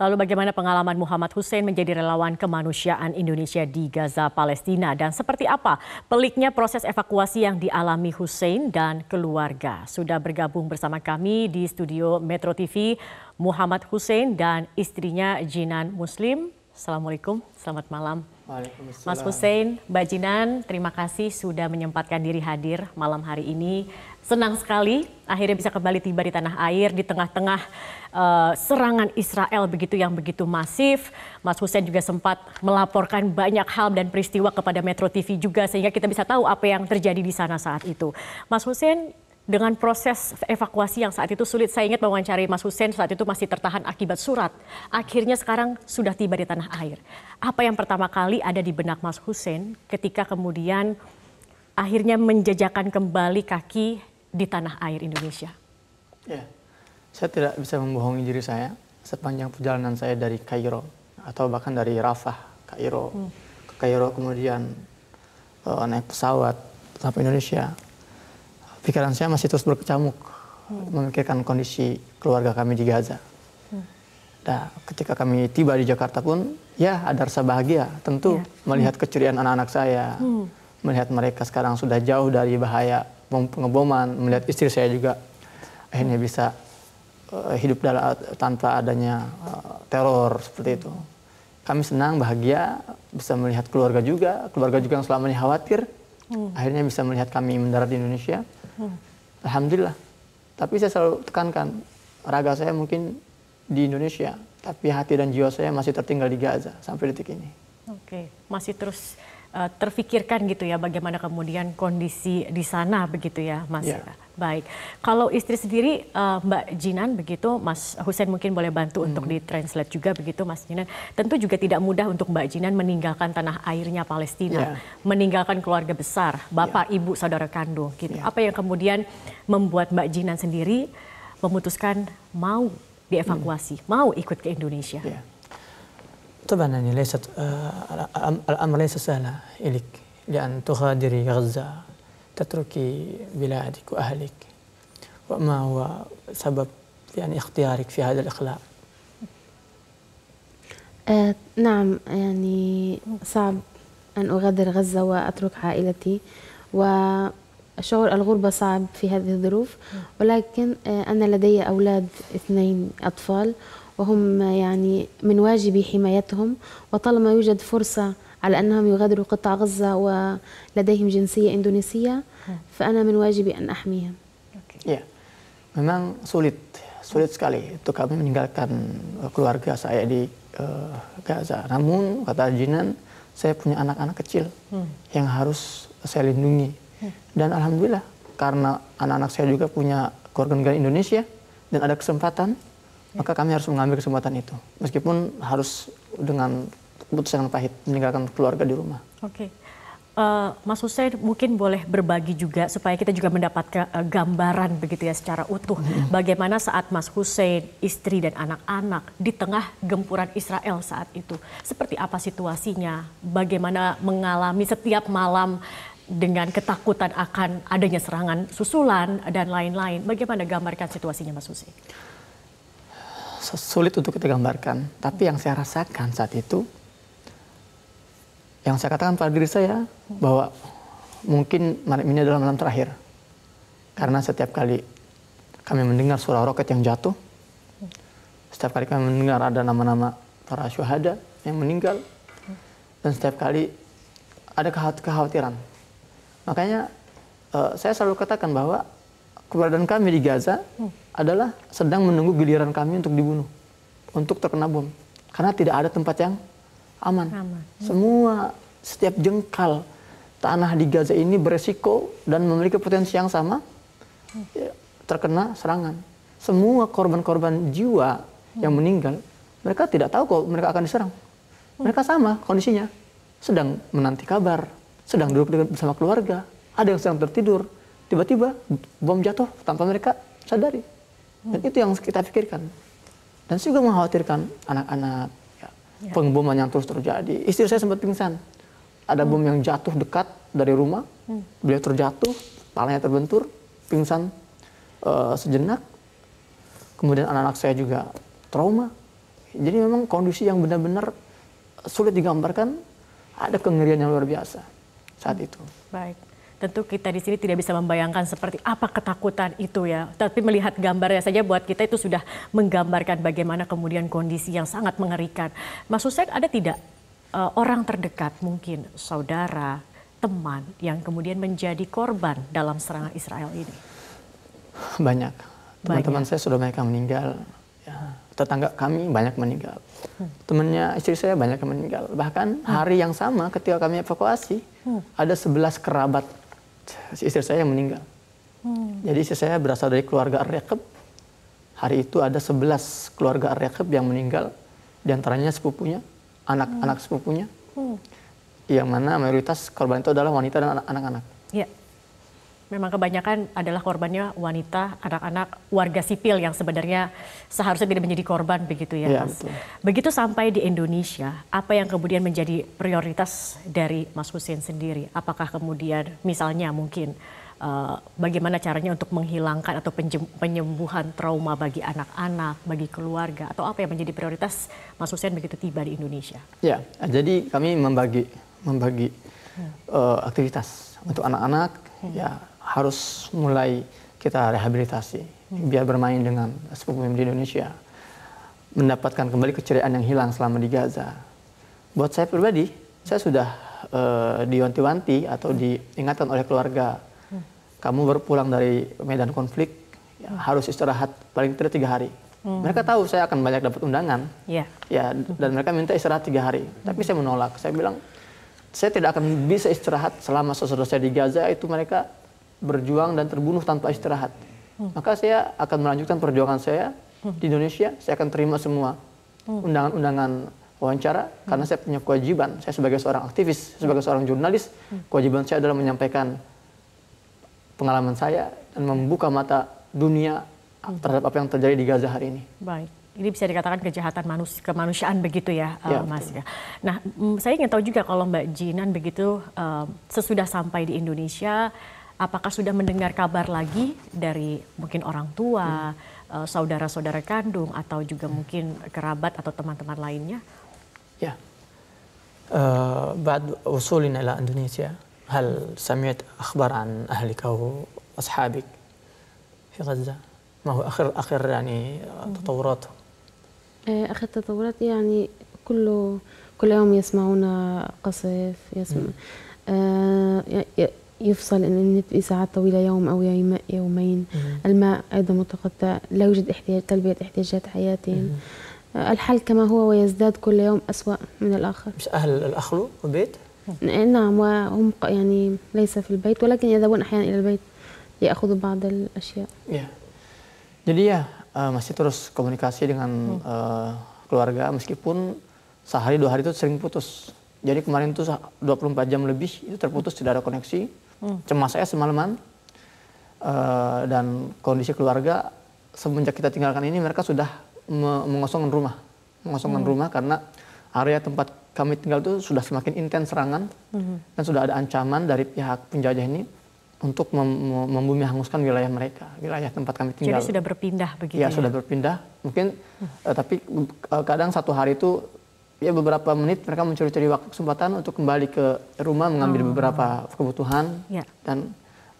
Lalu bagaimana pengalaman Muhammad Hussein menjadi relawan kemanusiaan Indonesia di Gaza, Palestina dan seperti apa peliknya proses evakuasi yang dialami Hussein dan keluarga? Sudah bergabung bersama kami di studio Metro TV Muhammad Hussein dan istrinya Jinan Muslim. Assalamualaikum, selamat malam. Mas Hussein, Mbak Jinan, terima kasih sudah menyempatkan diri hadir malam hari ini. Senang sekali akhirnya bisa kembali tiba di tanah air di tengah-tengah uh, serangan Israel begitu yang begitu masif. Mas Hussein juga sempat melaporkan banyak hal dan peristiwa kepada Metro TV juga sehingga kita bisa tahu apa yang terjadi di sana saat itu. Mas Hussein, dengan proses evakuasi yang saat itu sulit. Saya ingat mewawancari Mas Hussein saat itu masih tertahan akibat surat. Akhirnya sekarang sudah tiba di tanah air. Apa yang pertama kali ada di benak Mas Hussein ketika kemudian akhirnya menjajakan kembali kaki di tanah air Indonesia? Ya, saya tidak bisa membohongi diri saya sepanjang perjalanan saya dari Kairo atau bahkan dari Rafah, Kairo, hmm. ke Kairo kemudian eh, naik pesawat sampai Indonesia pikiran saya masih terus berkecamuk hmm. memikirkan kondisi keluarga kami di Gaza. Hmm. Nah, ketika kami tiba di Jakarta pun, ya ada rasa bahagia. Tentu ya. melihat hmm. keceriaan anak-anak saya, hmm. melihat mereka sekarang sudah jauh dari bahaya pengeboman, melihat istri saya juga hmm. akhirnya bisa uh, hidup dalam, tanpa adanya uh, teror seperti itu. Kami senang, bahagia, bisa melihat keluarga juga, keluarga juga yang selama ini khawatir, hmm. akhirnya bisa melihat kami mendarat di Indonesia. Hmm. Alhamdulillah. Tapi saya selalu tekankan, raga saya mungkin di Indonesia, tapi hati dan jiwa saya masih tertinggal di Gaza sampai detik ini. Oke, okay. masih terus uh, terfikirkan gitu ya bagaimana kemudian kondisi di sana begitu ya Mas. Yeah. Baik. Kalau istri sendiri uh, Mbak Jinan begitu Mas Husain mungkin boleh bantu hmm. untuk ditranslate juga begitu Mas Jinan. Tentu juga tidak mudah untuk Mbak Jinan meninggalkan tanah airnya Palestina, yeah. meninggalkan keluarga besar, bapak, yeah. ibu, saudara kandung gitu. Yeah. Apa yang kemudian membuat Mbak Jinan sendiri memutuskan mau dievakuasi, hmm. mau ikut ke Indonesia? Yeah. طبعا يعني ليست آه، الأمر ليس سهلا إليك لأن تغادري غزة تتركي بلادك وأهلك وما هو سبب يعني اختيارك في هذا الإخلاء آه نعم يعني صعب أن أغادر غزة وأترك عائلتي وشعور الغربة صعب في هذه الظروف نعم. ولكن آه أنا لدي أولاد اثنين أطفال وهم يعني من واجب حمايتهم وطالما يوجد فرصة على أنهم يغادروا قطاع غزة ولديهم جنسية إندونيسية فأنا من واجبي أن أحميهم Ya, memang sulit, sulit sekali. Itu kami meninggalkan keluarga saya di uh, Gaza. Namun kata Jinan, saya punya anak-anak kecil hmm. yang harus saya lindungi. Hmm. Dan alhamdulillah, karena anak-anak saya juga punya keluarga negara Indonesia dan ada kesempatan maka kami harus mengambil kesempatan itu meskipun harus dengan keputusan yang pahit meninggalkan keluarga di rumah. Oke. Okay. Uh, eh, Mas Hussein mungkin boleh berbagi juga supaya kita juga mendapatkan eh, gambaran begitu ya secara utuh mm-hmm. bagaimana saat Mas Hussein, istri dan anak-anak di tengah gempuran Israel saat itu. Seperti apa situasinya? Bagaimana mengalami setiap malam dengan ketakutan akan adanya serangan susulan dan lain-lain. Bagaimana gambarkan situasinya Mas Hussein? sulit untuk kita gambarkan. Tapi yang saya rasakan saat itu, yang saya katakan pada diri saya bahwa mungkin malam ini adalah malam terakhir. Karena setiap kali kami mendengar suara roket yang jatuh, setiap kali kami mendengar ada nama-nama para syuhada yang meninggal, dan setiap kali ada kekhawatiran. Makanya eh, saya selalu katakan bahwa keberadaan kami di Gaza adalah sedang menunggu giliran kami untuk dibunuh, untuk terkena bom. Karena tidak ada tempat yang aman. aman. Semua setiap jengkal tanah di Gaza ini beresiko dan memiliki potensi yang sama ya, terkena serangan. Semua korban-korban jiwa yang meninggal, mereka tidak tahu kok mereka akan diserang. Mereka sama kondisinya, sedang menanti kabar, sedang duduk bersama keluarga, ada yang sedang tertidur, tiba-tiba bom jatuh tanpa mereka sadari. Dan hmm. itu yang kita pikirkan. Dan saya juga mengkhawatirkan anak-anak, ya, ya. yang terus terjadi. Istri saya sempat pingsan. Ada hmm. bom yang jatuh dekat dari rumah, hmm. beliau terjatuh, palanya terbentur, pingsan uh, sejenak. Kemudian anak-anak saya juga trauma. Jadi memang kondisi yang benar-benar sulit digambarkan, ada kengerian yang luar biasa saat itu. Baik tentu kita di sini tidak bisa membayangkan seperti apa ketakutan itu ya. Tapi melihat gambarnya saja buat kita itu sudah menggambarkan bagaimana kemudian kondisi yang sangat mengerikan. Mas saya ada tidak uh, orang terdekat mungkin saudara, teman yang kemudian menjadi korban dalam serangan Israel ini? Banyak. Teman-teman saya sudah banyak yang meninggal. Ya, tetangga kami banyak meninggal. Hmm. Temannya istri saya banyak yang meninggal. Bahkan hmm. hari yang sama ketika kami evakuasi, hmm. ada 11 kerabat Si istri saya yang meninggal. Hmm. Jadi istri saya berasal dari keluarga Ar-Yaqib. Hari itu ada 11 keluarga ar yang meninggal. Di antaranya sepupunya, anak-anak hmm. sepupunya. Hmm. Yang mana mayoritas korban itu adalah wanita dan anak-anak. Yeah memang kebanyakan adalah korbannya wanita, anak-anak, warga sipil yang sebenarnya seharusnya tidak menjadi korban begitu ya, ya Begitu sampai di Indonesia, apa yang kemudian menjadi prioritas dari Mas Husin sendiri? Apakah kemudian misalnya mungkin uh, bagaimana caranya untuk menghilangkan atau penyembuhan trauma bagi anak-anak, bagi keluarga atau apa yang menjadi prioritas Mas Husin begitu tiba di Indonesia? Ya, jadi kami membagi membagi hmm. uh, aktivitas untuk anak-anak hmm. ya harus mulai kita rehabilitasi biar bermain dengan sepupu di Indonesia mendapatkan kembali keceriaan yang hilang selama di Gaza. Buat saya pribadi, saya sudah uh, diwanti-wanti atau diingatkan oleh keluarga, kamu berpulang dari medan konflik ya, harus istirahat paling tidak tiga hari. Hmm. Mereka tahu saya akan banyak dapat undangan, yeah. ya, dan mereka minta istirahat tiga hari. Tapi saya menolak. Saya bilang, saya tidak akan bisa istirahat selama sesudah saya di Gaza itu mereka berjuang dan terbunuh tanpa istirahat. Hmm. Maka saya akan melanjutkan perjuangan saya hmm. di Indonesia. Saya akan terima semua hmm. undangan-undangan wawancara karena saya punya kewajiban. Saya sebagai seorang aktivis, sebagai seorang jurnalis, kewajiban saya adalah menyampaikan pengalaman saya dan membuka mata dunia terhadap apa yang terjadi di Gaza hari ini. Baik. Ini bisa dikatakan kejahatan manusia kemanusiaan begitu ya, eh, ya Mas ya. Nah, mm, saya ingin tahu juga kalau Mbak Jinan begitu eh, sesudah sampai di Indonesia apakah sudah mendengar kabar lagi dari mungkin orang tua, hmm. Eh, saudara-saudara kandung, atau juga hmm. mungkin kerabat atau teman-teman lainnya? Ya, بعد وصولنا إلى إندونيسيا هل سمعت أخبار عن أهلك وأصحابك في غزة؟ ما هو آخر آخر يعني تطورات؟ آخر تطورات يعني كله كل يوم يسمعون قصف يسمع آه يفصل ان النت ساعات طويلة يوم أو يومين الماء أيضا متقطع لا يوجد احتياج تلبية احتياجات حياتهم الحل كما هو ويزداد كل يوم أسوأ من الآخر مش أهل الأخلو البيت؟ نعم وهم يعني ليس في البيت ولكن يذهبون أحيانا إلى البيت يأخذوا بعض الأشياء yeah. Jadi ya eh, masih terus komunikasi dengan uh, keluarga meskipun sehari dua hari itu sering putus. Jadi kemarin itu 24 jam lebih itu terputus tidak ada koneksi. Hmm. Cemas saya semalaman uh, dan kondisi keluarga semenjak kita tinggalkan ini mereka sudah me mengosongkan rumah, mengosongkan hmm. rumah karena area tempat kami tinggal itu sudah semakin intens serangan hmm. dan sudah ada ancaman dari pihak penjajah ini untuk mem membumi hanguskan wilayah mereka, wilayah tempat kami tinggal. Jadi sudah berpindah begitu ya? ya? sudah berpindah. Mungkin hmm. uh, tapi uh, kadang satu hari itu ya beberapa menit mereka mencuri-curi waktu kesempatan untuk kembali ke rumah mengambil oh. beberapa kebutuhan ya. dan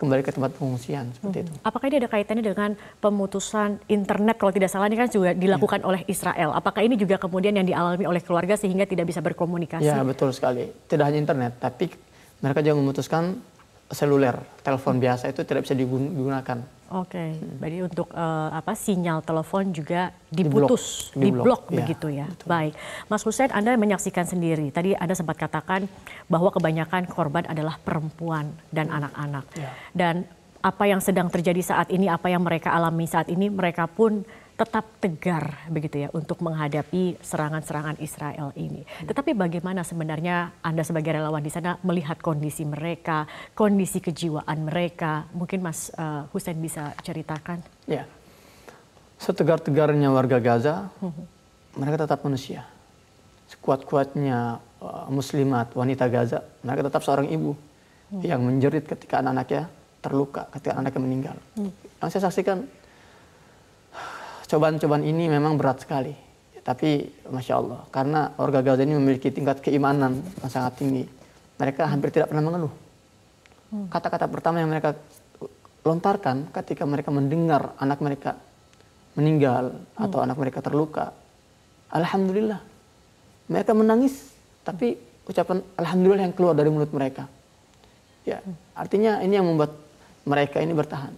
kembali ke tempat pengungsian seperti hmm. itu. Apakah ini ada kaitannya dengan pemutusan internet kalau tidak salah ini kan juga dilakukan ya. oleh Israel. Apakah ini juga kemudian yang dialami oleh keluarga sehingga tidak bisa berkomunikasi? Ya betul sekali. Tidak hanya internet, tapi mereka juga memutuskan seluler, telepon biasa itu tidak bisa digunakan Oke, okay. Hmm. jadi untuk uh, apa sinyal telepon juga diputus, diblok, di ya, begitu ya. Betul. Baik, Mas Hussein, Anda menyaksikan sendiri. Tadi Anda sempat katakan bahwa kebanyakan korban adalah perempuan dan hmm. anak-anak. Ya. Dan apa yang sedang terjadi saat ini, apa yang mereka alami saat ini, mereka pun tetap tegar begitu ya untuk menghadapi serangan-serangan Israel ini. Iya. Tetapi bagaimana sebenarnya Anda sebagai relawan di sana melihat kondisi mereka, kondisi kejiwaan mereka? Mungkin Mas uh, Hussein bisa ceritakan? Ya, setegar-tegarnya warga Gaza, mhm. mereka tetap manusia. Sekuat-kuatnya eh, muslimat, wanita Gaza, mereka tetap seorang ibu mhm. yang menjerit ketika anak-anaknya terluka, ketika anak-anaknya meninggal. Mhm. Yang saya saksikan cobaan-cobaan ini memang berat sekali. Tapi Masya Allah, karena warga Gaza ini memiliki tingkat keimanan yang sangat tinggi. Mereka hampir tidak pernah mengeluh. Hmm. Kata-kata pertama yang mereka lontarkan ketika mereka mendengar anak mereka meninggal hmm. atau hmm. anak mereka terluka. Alhamdulillah. Mereka menangis, tapi ucapan Alhamdulillah yang keluar dari mulut mereka. Ya, hmm. artinya ini yang membuat mereka ini bertahan.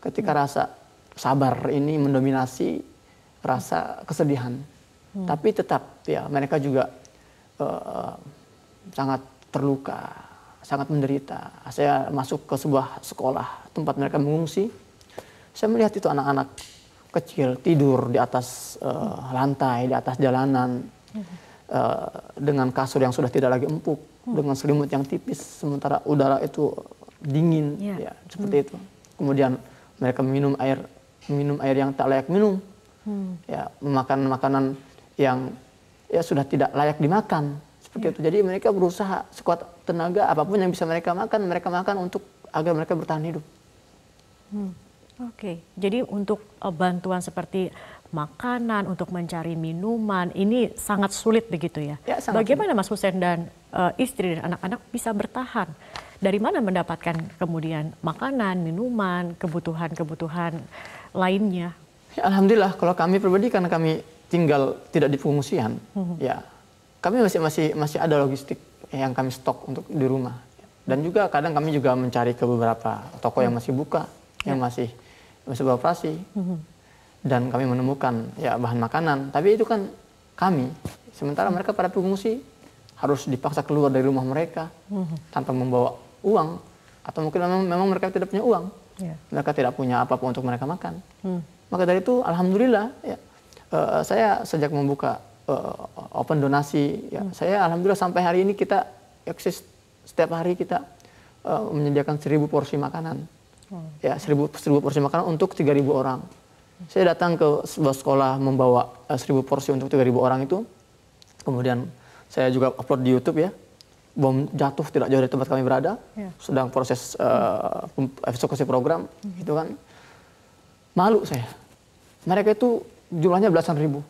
Ketika rasa sabar ini mendominasi rasa kesedihan. Hmm. Tapi tetap ya mereka juga uh, sangat terluka, sangat menderita. Saya masuk ke sebuah sekolah tempat mereka mengungsi. Saya melihat itu anak-anak kecil tidur di atas uh, lantai, di atas jalanan uh, dengan kasur yang sudah tidak lagi empuk, hmm. dengan selimut yang tipis sementara udara itu dingin yeah. ya, ya hmm. seperti hmm. itu. Kemudian mereka minum air minum air yang tak layak minum, hmm. ya memakan makanan yang ya sudah tidak layak dimakan seperti yeah. itu. Jadi mereka berusaha sekuat tenaga apapun yang bisa mereka makan, mereka makan untuk agar mereka bertahan hidup. Hmm. Oke, okay. jadi untuk uh, bantuan seperti makanan, untuk mencari minuman, ini sangat sulit begitu ya. ya Bagaimana Mas Hussein dan uh, istri dan anak-anak bisa bertahan? Dari mana mendapatkan kemudian makanan, minuman, kebutuhan-kebutuhan lainnya? Ya, Alhamdulillah kalau kami pribadi karena kami tinggal tidak di pengungsian, hmm. ya kami masih masih masih ada logistik yang kami stok untuk di rumah. Dan juga kadang kami juga mencari ke beberapa toko hmm. yang masih buka, yang ya. masih masih beroperasi. Hmm. Dan kami menemukan ya bahan makanan, tapi itu kan kami. Sementara mereka para pengungsi harus dipaksa keluar dari rumah mereka hmm. tanpa membawa uang atau mungkin memang, memang mereka tidak punya uang. Yeah. Mereka tidak punya apapun untuk mereka makan. Hmm. Maka dari itu, alhamdulillah, ya, uh, saya sejak membuka uh, open donasi, ya, hmm. saya alhamdulillah sampai hari ini kita eksis setiap hari kita uh, menyediakan seribu porsi makanan, hmm. ya seribu seribu porsi makanan untuk tiga ribu orang. Hmm. Saya datang ke sebuah sekolah membawa uh, seribu porsi untuk tiga ribu orang itu, kemudian saya juga upload di YouTube ya bom jatuh tidak jauh dari tempat kami berada, ya. sedang proses uh, eksekusi program, ya. gitu kan. Malu saya. Mereka itu jumlahnya belasan ribu,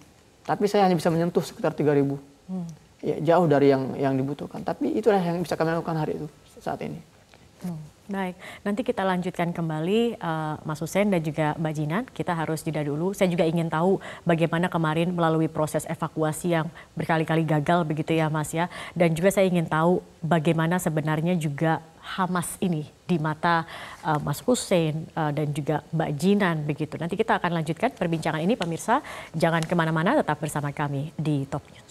tapi saya hanya bisa menyentuh sekitar tiga ribu. hmm. Ya, jauh dari yang yang dibutuhkan. Tapi itulah yang bisa kami lakukan hari itu saat ini. Hmm. Baik, nanti kita lanjutkan kembali uh, Mas Hussein dan juga Mbak Jinan. Kita harus jeda dulu. Saya juga ingin tahu bagaimana kemarin melalui proses evakuasi yang berkali-kali gagal begitu ya Mas ya. Dan juga saya ingin tahu bagaimana sebenarnya juga Hamas ini di mata uh, Mas Hussein uh, eh, dan juga Mbak Jinan begitu. Nanti kita akan lanjutkan perbincangan ini pemirsa. Jangan kemana-mana, tetap bersama kami di Top News.